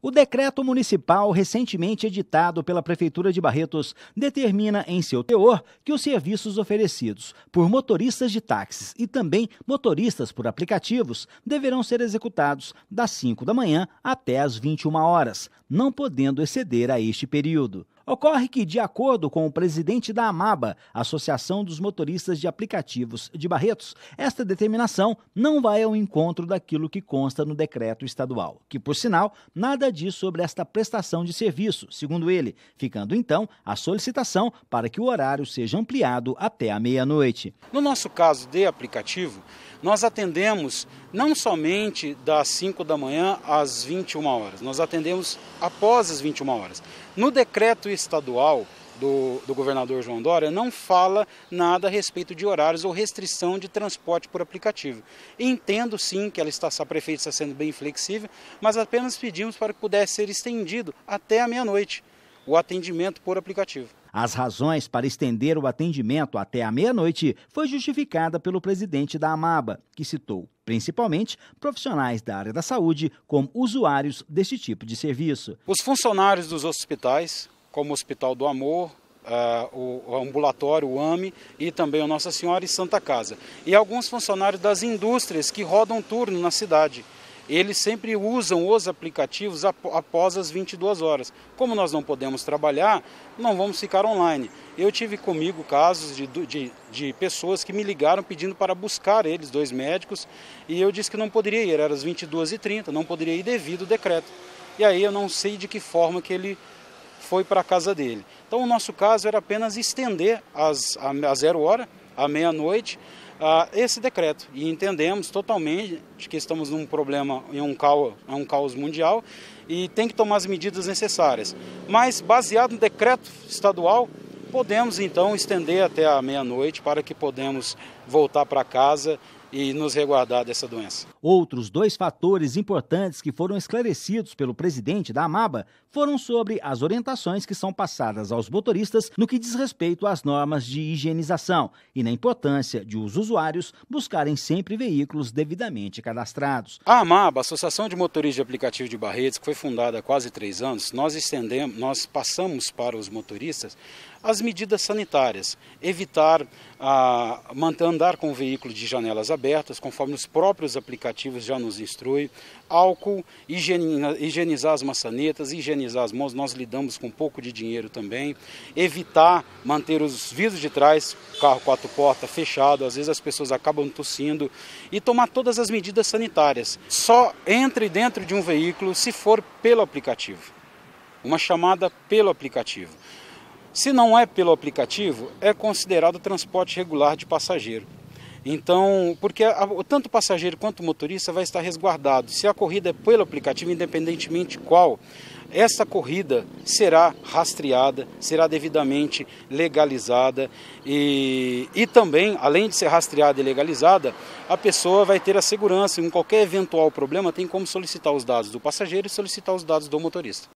O decreto municipal recentemente editado pela Prefeitura de Barretos determina, em seu teor, que os serviços oferecidos por motoristas de táxis e também motoristas por aplicativos deverão ser executados das 5 da manhã até as 21 horas, não podendo exceder a este período. Ocorre que, de acordo com o presidente da AMABA, Associação dos Motoristas de Aplicativos de Barretos, esta determinação não vai ao encontro daquilo que consta no decreto estadual, que, por sinal, nada diz sobre esta prestação de serviço, segundo ele, ficando então a solicitação para que o horário seja ampliado até a meia-noite. No nosso caso de aplicativo, nós atendemos não somente das 5 da manhã às 21 horas, nós atendemos após as 21 horas. No decreto estadual do, do, governador João Dória não fala nada a respeito de horários ou restrição de transporte por aplicativo. Entendo sim que ela está, a prefeita está sendo bem flexível, mas apenas pedimos para que pudesse ser estendido até a meia-noite o atendimento por aplicativo. As razões para estender o atendimento até a meia-noite foi justificada pelo presidente da Amaba, que citou principalmente profissionais da área da saúde, como usuários deste tipo de serviço. Os funcionários dos hospitais, como o Hospital do Amor, ah, o ambulatório, o AME e também a Nossa Senhora e Santa Casa. E alguns funcionários das indústrias que rodam turno na cidade eles sempre usam os aplicativos após as 22 horas. Como nós não podemos trabalhar, não vamos ficar online. Eu tive comigo casos de, de, de pessoas que me ligaram pedindo para buscar eles, dois médicos, e eu disse que não poderia ir, era as 22h30, não poderia ir devido ao decreto. E aí eu não sei de que forma que ele foi para a casa dele. Então o nosso caso era apenas estender as, a, a zero hora, à meia-noite, uh, esse decreto. E entendemos totalmente que estamos num problema, em um caos, é um caos mundial e tem que tomar as medidas necessárias. Mas, baseado no decreto estadual, podemos então estender até a meia-noite para que podemos voltar para casa e nos reguardar dessa doença. Outros dois fatores importantes que foram esclarecidos pelo presidente da Amaba foram sobre as orientações que são passadas aos motoristas no que diz respeito às normas de higienização e na importância de os usuários buscarem sempre veículos devidamente cadastrados. A Amaba, Associação de Motoristas de Aplicativo de Barretos, que foi fundada há quase três anos, nós estendemos, nós passamos para os motoristas as medidas sanitárias, evitar a, ah, andar com o veículo de janelas abertas, conforme os próprios aplicativos já nos instruem, álcool, higienizar as maçanetas, higienizar as mãos, nós lidamos com pouco de dinheiro também, evitar manter os vidros de trás, carro quatro portas fechado, às vezes as pessoas acabam tossindo, e tomar todas as medidas sanitárias. Só entre dentro de um veículo se for pelo aplicativo. Uma chamada pelo aplicativo. Se não é pelo aplicativo, é considerado transporte regular de passageiro. Então, porque tanto o passageiro quanto o motorista vai estar resguardado. Se a corrida é pelo aplicativo, independentemente qual, essa corrida será rastreada, será devidamente legalizada e, e também, além de ser rastreada e legalizada, a pessoa vai ter a segurança. Em qualquer eventual problema, tem como solicitar os dados do passageiro e solicitar os dados do motorista.